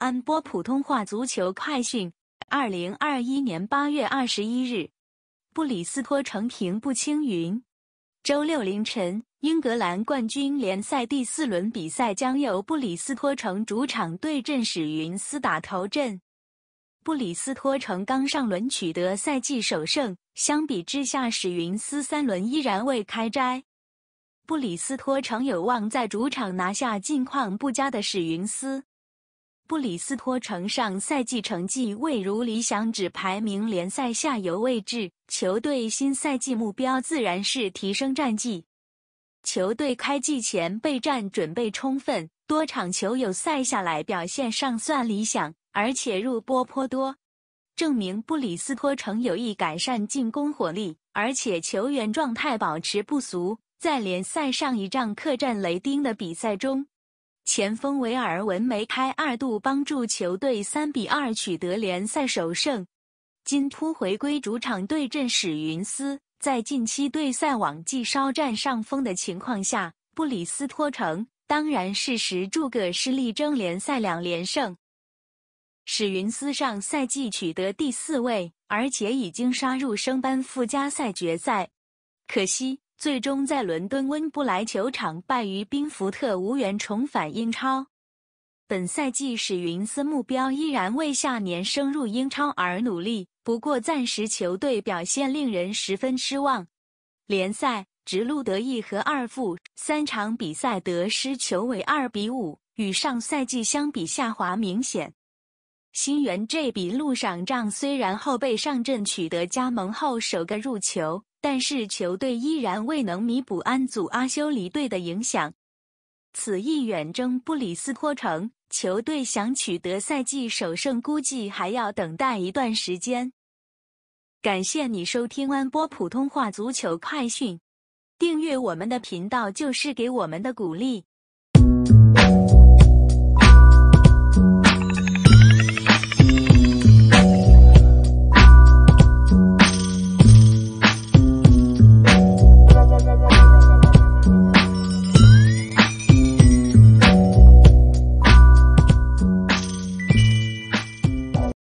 安波普通话足球快讯：二零二一年八月二十一日，布里斯托城平步青云。周六凌晨，英格兰冠军联赛第四轮比赛将由布里斯托城主场对阵史云斯打头阵。布里斯托城刚上轮取得赛季首胜，相比之下，史云斯三轮依然未开斋。布里斯托城有望在主场拿下近况不佳的史云斯。布里斯托城上赛季成绩未如理想，只排名联赛下游位置。球队新赛季目标自然是提升战绩。球队开季前备战准备充分，多场球友赛下来表现尚算理想，而且入波颇多，证明布里斯托城有意改善进攻火力，而且球员状态保持不俗。在联赛上一仗客战雷丁的比赛中。前锋维尔文梅开二度，帮助球队三比二取得联赛首胜。金突回归主场对阵史云斯，在近期对赛往绩稍占上风的情况下，布里斯托城当然是时诸葛是力争联赛两连胜。史云斯上赛季取得第四位，而且已经杀入升班附加赛决赛，可惜。最终在伦敦温布莱球场败于宾福特，无缘重返英超。本赛季史云斯目标依然为下年升入英超而努力，不过暂时球队表现令人十分失望。联赛直路得意和二负，三场比赛得失球为二比五，与上赛季相比下滑明显。新援 J 比路上仗虽然后备上阵取得加盟后首个入球。但是球队依然未能弥补安祖阿修离队的影响。此役远征布里斯托城，球队想取得赛季首胜，估计还要等待一段时间。感谢你收听安波普通话足球快讯，订阅我们的频道就是给我们的鼓励。